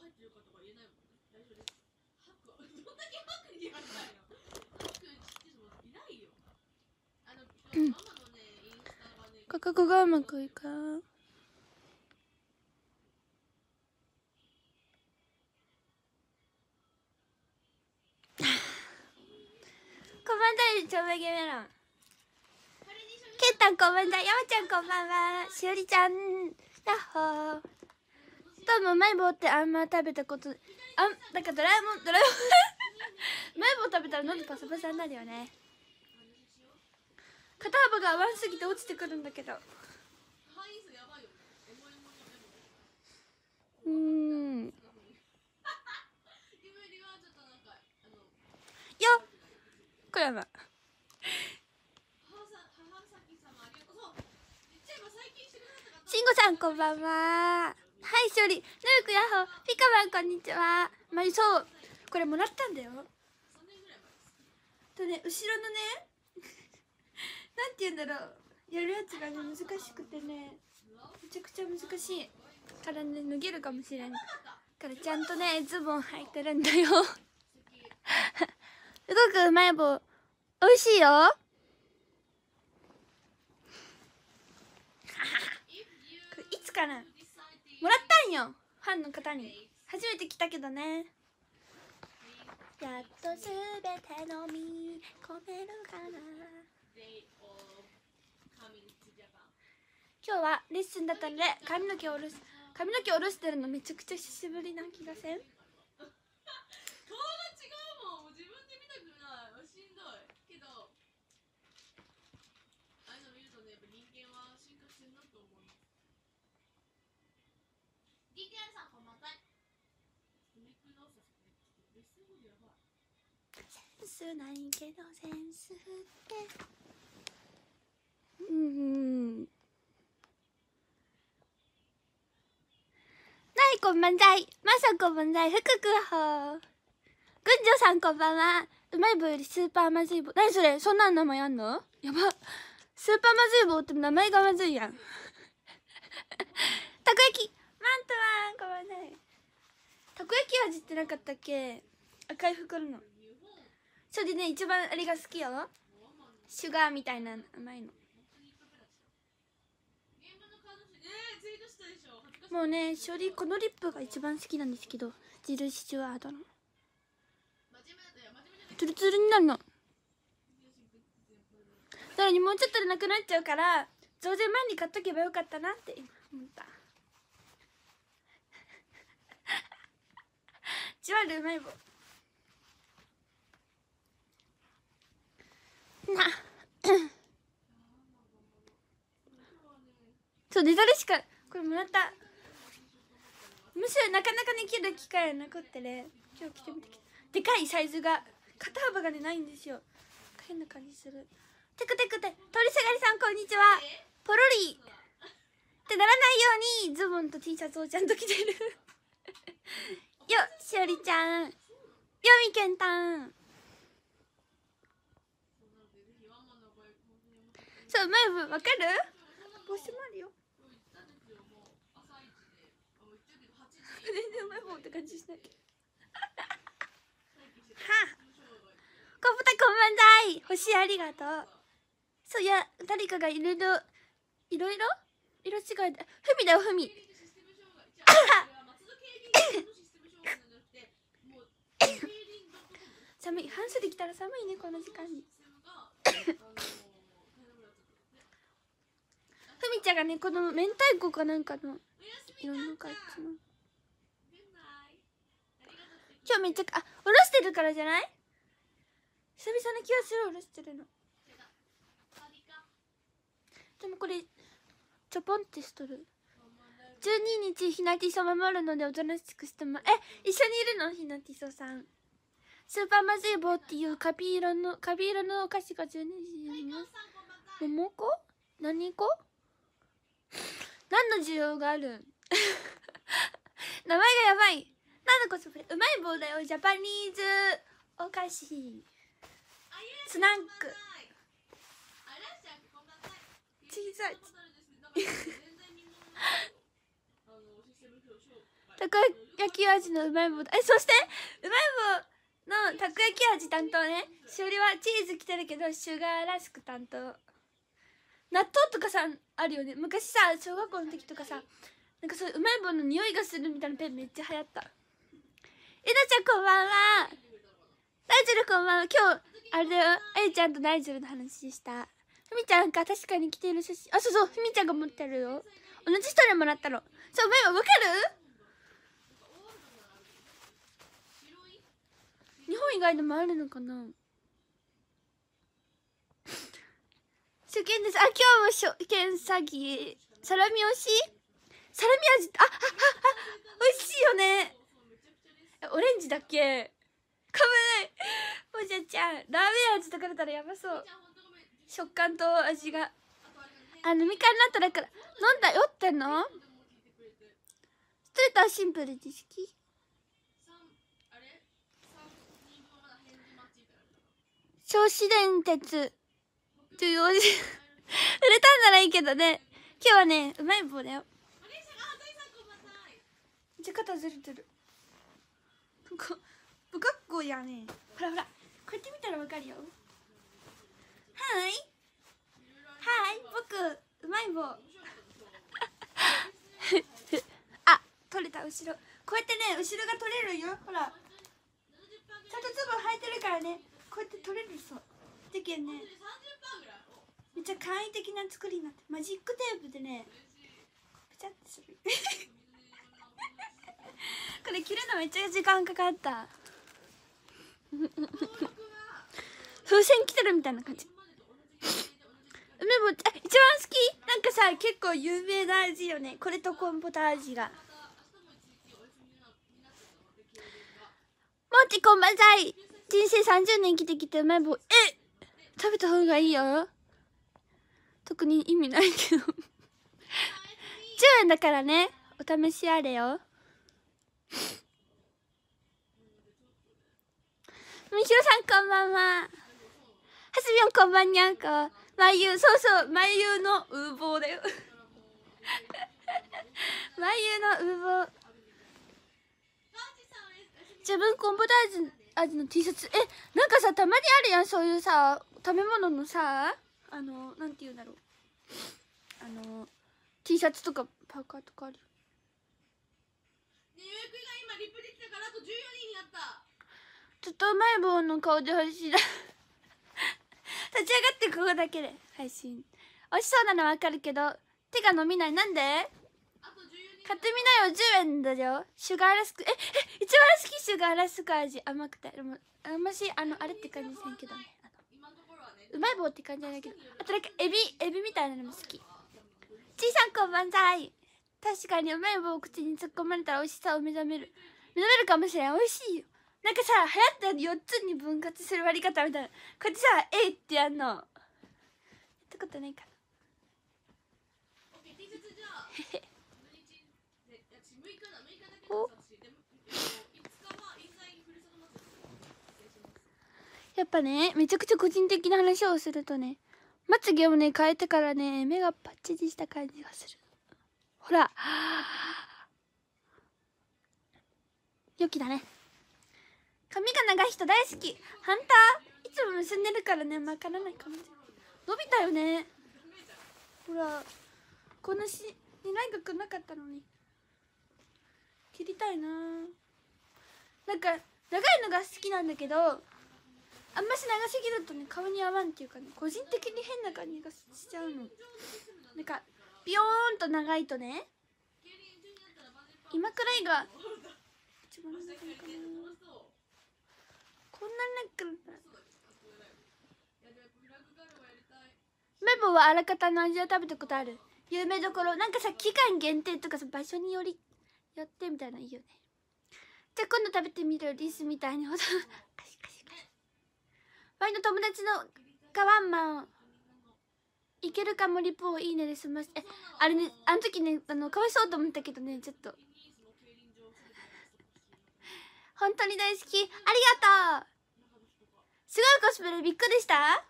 入ってるかとか言えないもんね大丈夫ですハックはどんだけハックにやったよハックっていないよあのママのねインスタがね価格がうまくいかんコメンよ、にちょめげメロンケンタンこんばんちゃんこんばんは、しおりちゃん、やっほー。多分マイボってあんま食べたことあなんかドラえもんドラえもん マイボ食べたら喉パサパサになるよね肩幅が合わんすぎて落ちてくるんだけどうんよま。しんごさんこんばんははい勝利ぬるくやほピカマンこんにちはまリそう。これもらったんだよとね後ろのね なんて言うんだろうやるやつがね難しくてねめちゃくちゃ難しいからね脱げるかもしれん。からちゃんとねズボン履いてるんだよすご くうまい棒美味しいよ いつかなんよファンの方に初めて来たけどねやっとすべて飲み込めるかな今日はレッスンだったので髪の毛を下ろす髪の毛おろしてるのめちゃくちゃ久しぶりな気がせんセンスないけどセンスってうんないこんばんざいまさこんばんざい福くほグンジョさんこんばんはうまい棒よりスーパーまずい棒何それそんな名前あんのやばスーパーまずい棒って名前がまずいやん たこ焼きマントワンこんばんざいたこ焼き味ってなかったっけ赤い袋のそれでね一番あれが好きよシュガーみたいな甘いのもうね処理このリップが一番好きなんですけどジルシチュワードのツルツルになるのさらにもうちょっとでなくなっちゃうから増税前に買っとけばよかったなって今思ったチワルうまい棒な そう出たれしかこれもらったむしろなかなかできる機会が残ってね今日着てみてでかいサイズが肩幅がねないんですよ変な感じするてくてくて通りすがりさんこんにちはポロリってならないようにズボンと T シャツをちゃんと着てる よしおりちゃんよみけんたんそう、マイブ、わかる帽子もあるよ。全然マまいって感じしなきゃ。はあ。コブタこんばんだい星ありがとう。そういや、誰かがいろいろ、いろいろ色違いだふみだよ、ふみ。寒い。半袖着たら寒いね、この時間に。ふみちゃんがねこの明太子かなんかのいろんな感じの今日めっちゃあおろしてるからじゃない久々な気がするおろしてるのでもこれちょぽんってしとる12日ひなティソ守るのでおとなしくしてもえ一緒にいるのひなティソさんスーパーマズイ棒っていうカビ色のカビ色のお菓子が12時にい桃子何子何の需要がある 名前がやばい何のコスプレうまい棒だよジャパニーズお菓子スナック小さい たこ焼き味のうまい棒えそしてうまい棒のたこ焼き味担当ねしおりはチーズ来てるけどシュガーらしく担当納豆とかさあるよね昔さ小学校の時とかさなんかそういううまい棒の匂いがするみたいなペンめっちゃ流行ったえなちゃんこんばんはナイジェルこんばんは今日あれだよえいちゃんとナイジェルの話したふみちゃんが確かに着ている写真あそうそうふみちゃんが持ってるよ同じ人でもらったのそううまい棒わかる日本以外でもあるのかな初見です。あ、今日も初見詐欺。サラミ美味しいサラミ味、あ、あ、あ、あ、美味しいよね。オレンジだっけかぶない。おじゃちゃん、ラーメン味とかだったらやばそう。食感と味が。あの、みかんなったらから、飲んだよってんのストレートはシンプルで好き。銚子電鉄。ちょ、用 売れたんならいいけどね。今日はね、うまい棒だよ。じゃ、肩ずれてる。こ不格好やね。ほらほら、こうやって見たらわかるよ。はい。はい、僕、うまい棒。あ、取れた、後ろ。こうやってね、後ろが取れるよ。ほら。ちゃんと粒生えてるからね。こうやって取れるそう。だけねめっちゃ簡易的な作りになってマジックテープでねペチャってする これ切るのめっちゃ時間かかった風船来てるみたいな感じ梅ぼち一番好きなんかさ結構有名な味よねこれとコンポタジがもちこんばんさい人生30年生きてきて梅ぼ食べた方がいいよ特に意味ないけど10円だからねお試しあれよみひろさんこんばんははすみょんこんばんにゃんこまゆそうそうまゆのうぼうだよ まゆのうぼう自分コンボ大臣味の T シャツえなんかさたまにあるやんそういうさ食べ物のさあのなんて言うんだろうあの T シャツとかパーカーとかある予約が今リプできたからあと人になったちょっと前棒の顔で配信だ 立ち上がってここだけで配信美味しそうなのわかるけど手が伸びないなんで買ってみなよ10円だよシュガーラスクええ一番好きシュガーラスク味甘くてでもあんましあのあれって感じせんけどねうまい棒って感じじゃないけどあとなんかエビエビみたいなのも好きちいさんこんばんざい確かにうまい棒を口に突っ込まれたら美味しさを目覚める目覚めるかもしれん美味しいよなんかさ流行った4つに分割する割り方みたいなこっちさ「えい」ってやんのやったことないからぱねめちゃくちゃ個人的な話をするとねまつげをね変えてからね目がパッチリした感じがするほら良きだね髪が長い人大好きハンターいつも結んでるからねわからないかもしれない伸びたよねほらこんなし狙いがくなかったのに切りたいななんか長いのが好きなんだけどあんまし長すぎるとね顔に合わんっていうかね個人的に変な感じがしちゃうのなんかビヨーンと長いとね今くらいが一番長いかなこんななんかメモはあらかたの味を食べたことある有名どころなんかさ期間限定とかさ場所によりやってみたいないいよねじゃあ今度食べてみるリスみたいにほどワイの友達のカワンマンいけるかもリポをいいねで済ましてあれねあの時ねあのかわいそうと思ったけどねちょっと 本当に大好きありがとうすごいコスプレびっくりした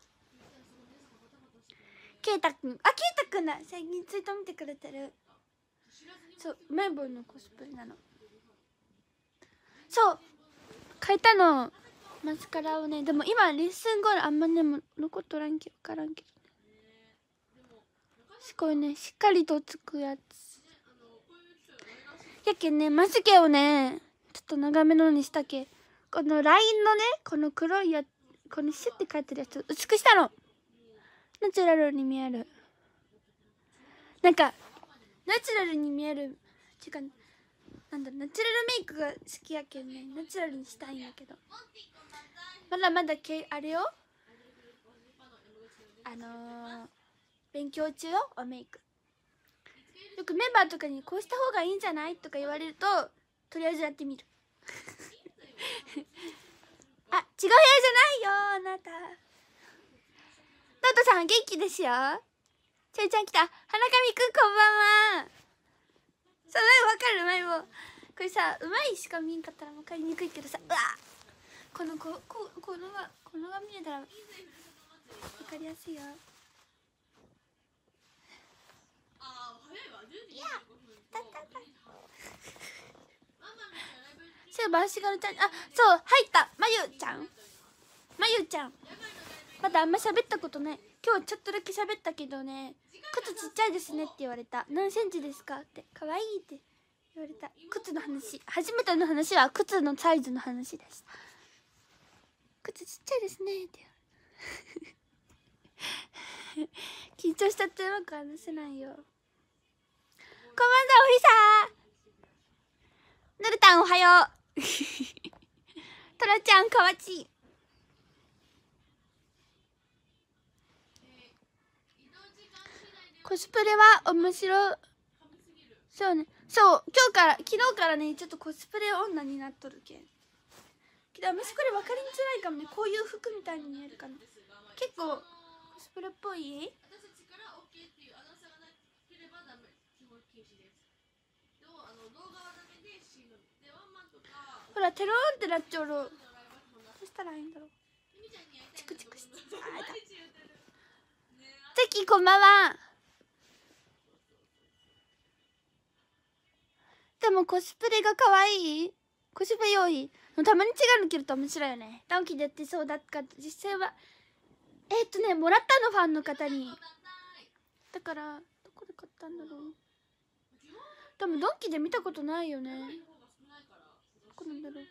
ケイタくんあケイタくんだ最近ツイート見てくれてるそうメンボーのコスプレなのそう変えたのマスカラをねでも今レッスン後あんまね残っとらんけ分からんけどねすごいねしっかりとつくやつやけんねまつケをねちょっと長めのにしたけこのラインのねこの黒いやこのシュッて書いてるやつ薄くしたのナチュラルに見えるなんかナチュラルに見えるていうかなんだナチュラルメイクが好きやけんねナチュラルにしたいんやけど。まだまだけあれよあのー、勉強中よおメイクよくメンバーとかにこうした方がいいんじゃないとか言われるととりあえずやってみる あ違う部屋じゃないよあなたトトさん元気ですよちょいちゃん来た花神くんこんばんはそうわかるいもこれさうまいしか見んかったらわかりにくいけどさうわっこのこここのがこのが見えたら分かりやすいよあ早いわ10時25分たたそういちゃんあそう入ったまゆちゃんまゆちゃんまだあんま喋ったことない今日ちょっとだけ喋ったけどね靴ちっちゃいですねって言われた何センチですかって可愛いって言われた靴の話初めての話は靴のサイズの話でした靴ちっちゃいですね」って 緊張しちゃってうまく話せないよコマンダーおりさーぬるたんおはよう トラちゃんかわちコスプレは面白そうねそう今日から昨日からねちょっとコスプレ女になっとるけんけど私これ分かりづらいかもねこういう服みたいに見えるかな結構コスプレっぽいほらテローンってなっちゃうどうしたらいいんだろうチクチクしてあだテキこんばんはでもコスプレが可愛い腰笛用意たまに違うの着ると面白いよねン期でやってそうだった実際はえー、っとねもらったのファンの方にだからどこで買ったんだろう多分ドンキで見たことないよねどこなんだろう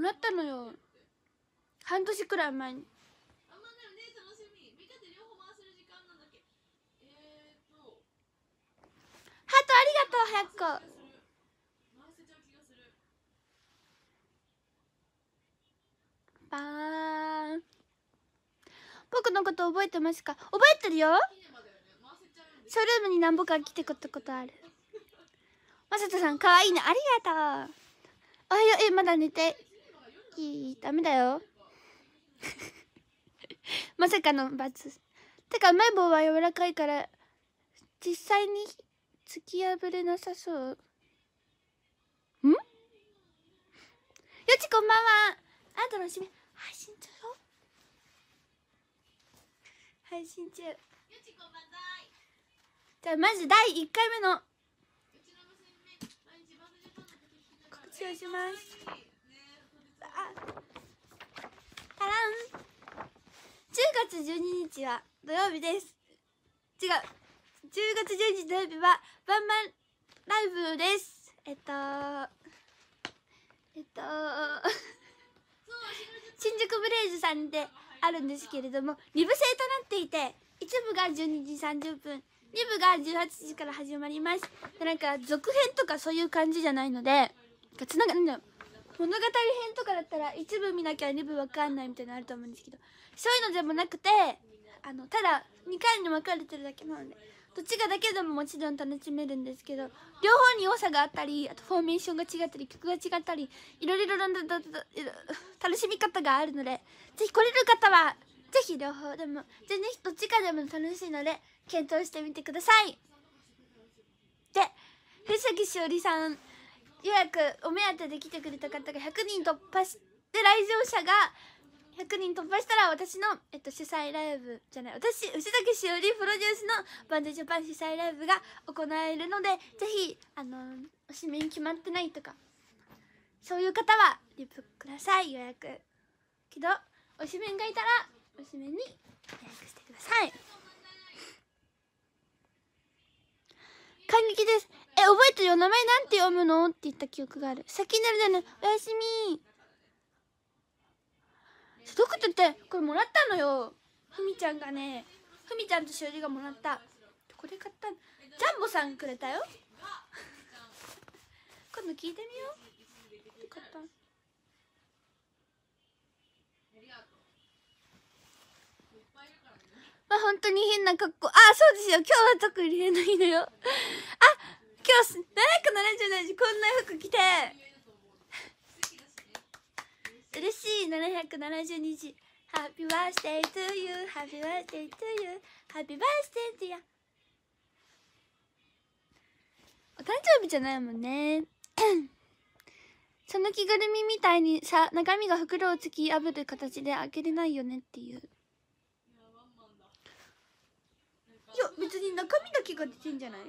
もらったのよ半年くらい前にありがとう早く子ーン僕のこと覚えてますか覚えてるよショールームに何ぼか来てことことあるまさとさんかわいいねありがとうおはようえまだ寝ていいダメだよ まさかの罰てかマイボは柔らかいから実際に突き破れなさそうんよちこんばんはあなたのしめ配信中よ配信中じゃあまず第一回目の告知をしますあらん10月12日は土曜日です違う10月10日土曜日はワンマンライブですえっとえっと新宿ブレイズさんであるんですけれども2部制となっていて1部が12時30分2部が18時から始まりますでなんか続編とかそういう感じじゃないのでながなんだ物語編とかだったら一部見なきゃ2部わかんないみたいなのあると思うんですけどそういうのでもなくてあのただ2回に分かれてるだけなのでどっちがだけでももちろん楽しめるんですけど両方に良さがあったりあとフォーメーションが違ったり曲が違ったりいろいろ楽しみ方があるのでぜひ来れる方はぜひ両方でも全然どっちかでも楽しいので検討してみてくださいで藤崎しおりさん予約お目当てで来てくれた方が100人突破して来場者が100人突破したら私の、えっと、主催ライブじゃない私牛崎しおりプロデュースのバンジージャパン主催ライブが行えるのでぜひあのおしめに決まってないとかそういう方はリプください予約けどおしめがいたらおしめに予約してください感激ですえ覚えてるよ名前なんて読むのって言った記憶がある先になるじゃないおやすみ届くってこれもらったのよふみちゃんがねふみちゃんとしおりがもらったこれ買ったジャンボさんくれたよ 今度聞いてみよう買ったまあ本当に変な格好あそうですよ今日は特に変な日だよあ今日777時こんな服着て嬉しい772時ハッピーバースデートゥーユ to you Happy birthday ー o you Happy b お誕生日じゃないもんね その着ぐるみみたいにさ中身が袋を突き破る形で開けれないよねっていういや別に中身だけが出てんじゃない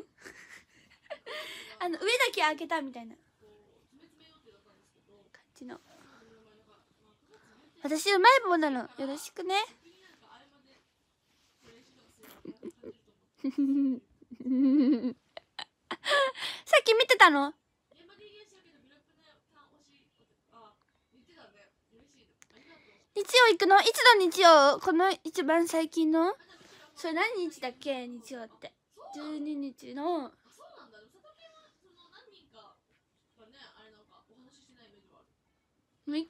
あの上だけ開けたみたいな感じの。私うまい棒なのよろしくねさっき見てたの日曜行くのいつの日曜この一番最近のそれ何日だっけ日曜って12日の6日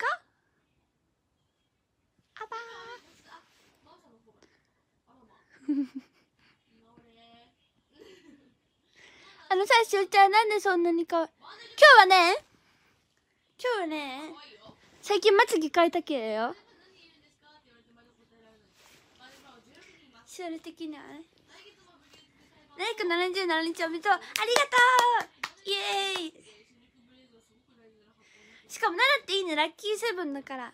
あのさ、しおちゃん、なんでそんなにか今日はね、今日はね、最近まつげ変えたけれよ。シュー的にはね。レイク77日おめでとうありがとうイエーイしかも7っていいねラッキーセブンだから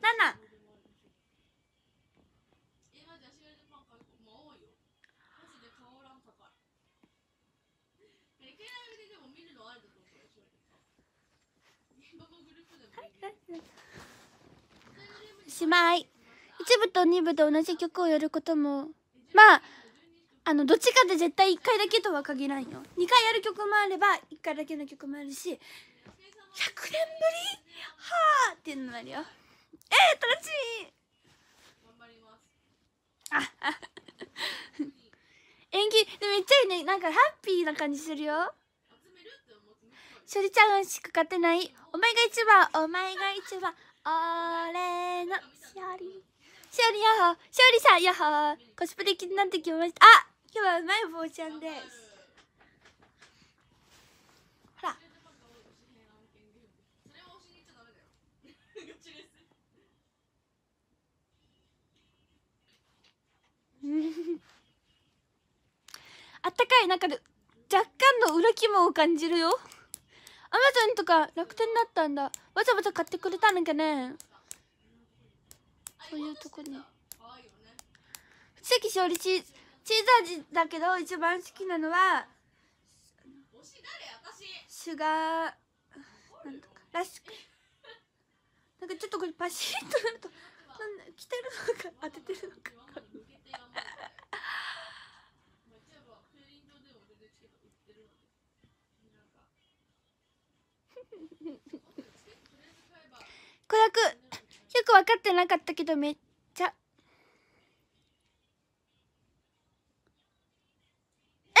ナナしまい一部と二部で同じ曲をやることもまああのどっちかで絶対1回だけとは限らんよ2回やる曲もあれば1回だけの曲もあるし100年ぶりはあっていうのなるよえー、楽しいあ 演技でめっちゃいいねなんかハッピーな感じするよ処理ちゃんしか勝てないお前が一番お前が一番俺のしおりしおりやほしおりさんやほコスプレ気になってきましたあ今日はうまい棒ちゃんです あったかい中で若干の裏肝を感じるよアマゾンとか楽天だったんだわざわざ買ってくれたんかねそういうとこに関勝利チーチーズ味だけど一番好きなのはシュガーなんとかラスクなんかちょっとこれパシッとなるとなん着てるのか当ててるのか子役よく分かってなかったけどめっちゃえええ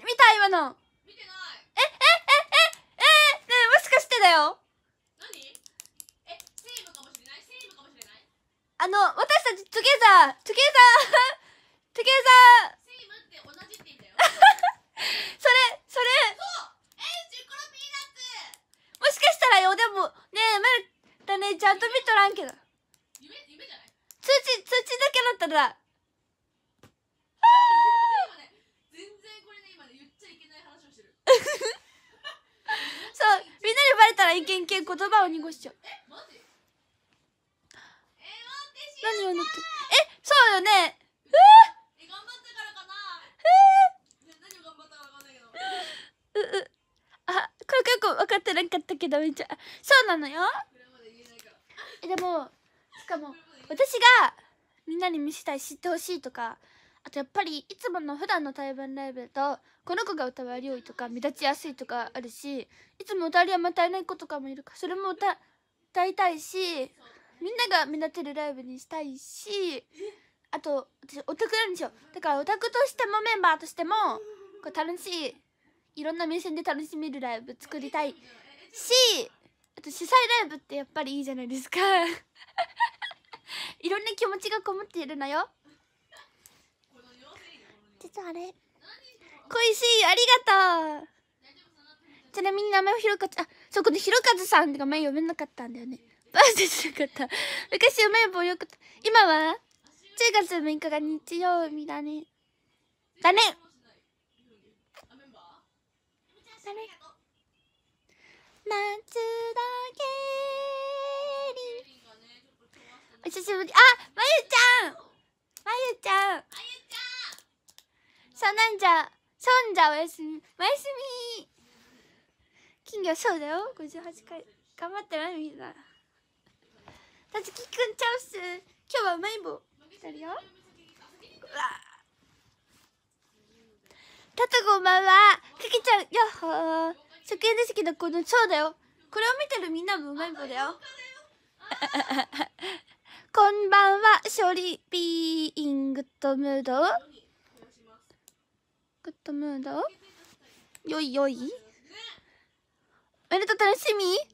今の見てないええええええねえもしかしてだよ何えセイムかもしれないセイムかもしれないあの私たちトゥゲザートゥゲザートゥゲザーだ全然これね今ね言っちゃいけない話をしてるそうみんなにバレたらいけんけん言葉を濁しちゃうえマジってえそうよねええ頑張ったからかなえー、何を頑張ったかわかんないけどあこれ結構分かってなかったけどめっちゃそうなのよえでもしかも私がみんなに見せたい知ってほしいとかあとやっぱりいつもの普段の対湾ライブだとこの子が歌われよいとか目立ちやすいとかあるしいつも歌わりはまたいない子とかもいるからそれも歌歌いたいしみんなが目立てるライブにしたいしあと私オタクなんですよだからオタクとしてもメンバーとしてもこう楽しいいろんな目線で楽しめるライブ作りたいしあと主催ライブってやっぱりいいじゃないですか いろんな気持ちがこもっているのよ実はあれ恋しいありがとうちなみに名前はひろかず、あそこでひろかずさんって名前読めなかったんだよねバースしなかった昔読めばよかた今は10月6日が日曜日だねだねだね夏だけお久しぶり。あ、まゆちゃんまゆちゃんまゆちゃんそなんじゃ、そんじゃおやすみ。おやすみ金魚そうだよ。58回。頑張ってな、みんな。たつきくんチャンス今日はうまい棒来てるよ。うわたとこんばんは。かけちゃん、やっほー。初見ですけど、この、そうだよ。これを見てるみんなもうまい棒だよ。こんばんは、処理ビーイングッドムード。グッドムードよいよい。おめでとう、楽しみえ、どう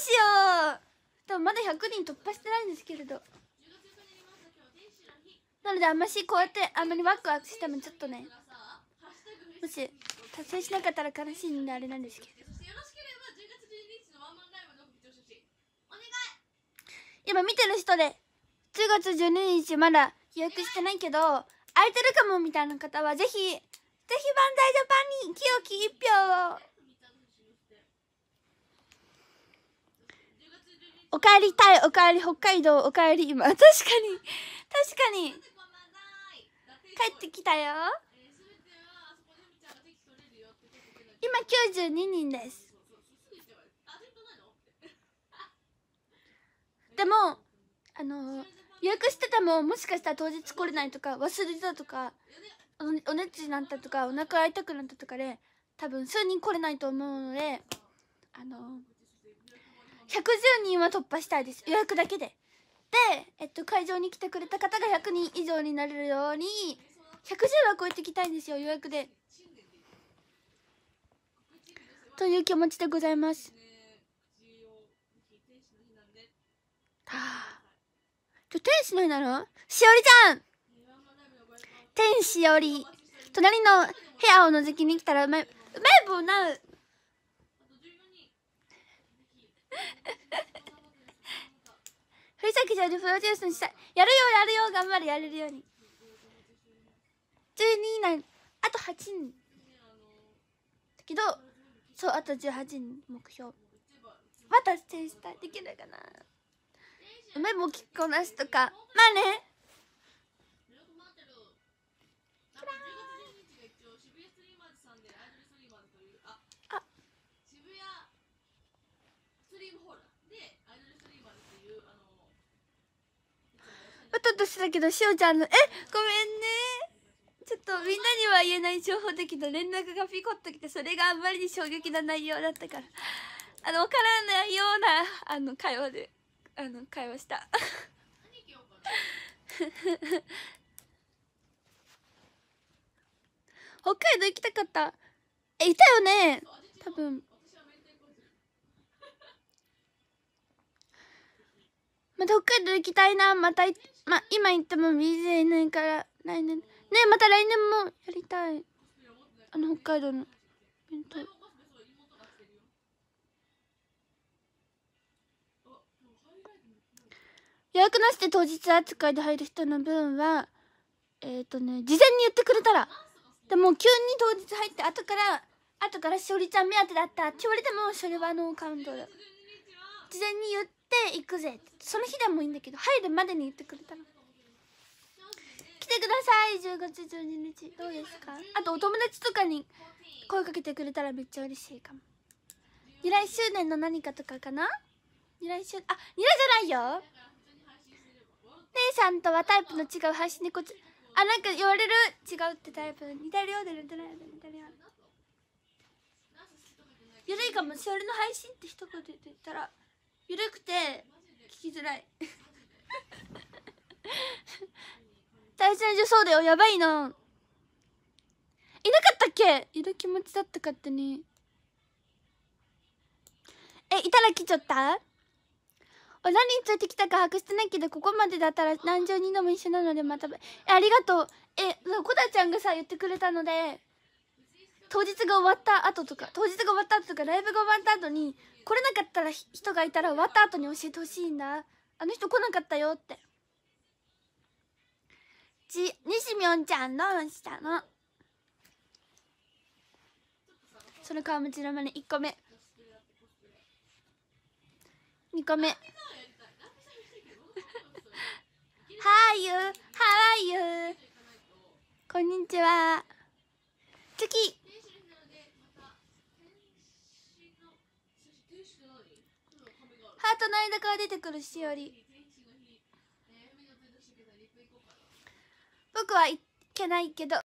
しようでもまだ100人突破してないんですけれど。なのであんましこうやってあんまりワクワクしてもちょっとね、もし達成しなかったら悲しいんであれなんですけど。今見てる人で10月12日まだ予約してないけど空いてるかもみたいな方はぜひぜひバンザイジャパンに清き一票をおかえりたいおかえり北海道おかえり今確かに確かに帰ってきたよ今92人ですでもあの予約しててももしかしたら当日来れないとか忘れてたとかお熱になったとかお腹が痛くなったとかで多分数人来れないと思うのであの110人は突破したいです予約だけでで、えっと、会場に来てくれた方が100人以上になれるように110は超えていきたいんですよ予約でという気持ちでございます今日天使の日なのしおりちゃん天使より隣の部屋を覗きに来たらうまいうまいなう 藤崎少女プロデュースにしたいやるよやるよ頑張れやれるように12以内あと8人だけどそうあと18人目標また転したできるかなメモ聞きこなしとかまあねわたとしたけどしおちゃんのえごめんねちょっとみんなには言えない情報的け連絡がピコッときてそれがあんまりに衝撃な内容だったからあの分からないようなあの会話で。あの会話した 北海道行きたかったえいたよね多分また北海道行きたいなまたまあ、今行っても BJ いないから来年ねまた来年もやりたいあの北海道の弁当予約なしで当日扱いで入る人の分はえっ、ー、とね事前に言ってくれたらでも急に当日入って後から後からしおりちゃん目当てだったって言われてもそれはノーカウントだ事前に言って行くぜその日でもいいんだけど入るまでに言ってくれたら来てください10月12日どうですかあとお友達とかに声かけてくれたらめっちゃ嬉しいかも2来周年の何かとかかな由来周あ由来じゃないよ姉さんとはタイプの違う配信でこっちあなんか言われる違うってタイプ似てるようで似てないよ似てるよゆるいかもしれの配信って一言で言ったらゆるくて聞きづらい大事な女そうだよやばいないなかったっけいる気持ちだった勝手にえいただきちゃったお何についてきたか把握してないけどここまでだったら何十人でも一緒なのでまたありがとうえコダちゃんがさ言ってくれたので当日が終わった後とか当日が終わった後とかライブが終わった後に来れなかったら人がいたら終わった後に教えてほしいんだあの人来なかったよってち西みょんちゃんどうしたのその顔もちの真似1個目2個目 How are you? How are you? こんにちは。次。ハートの間から出てくるしおり僕はいけないけど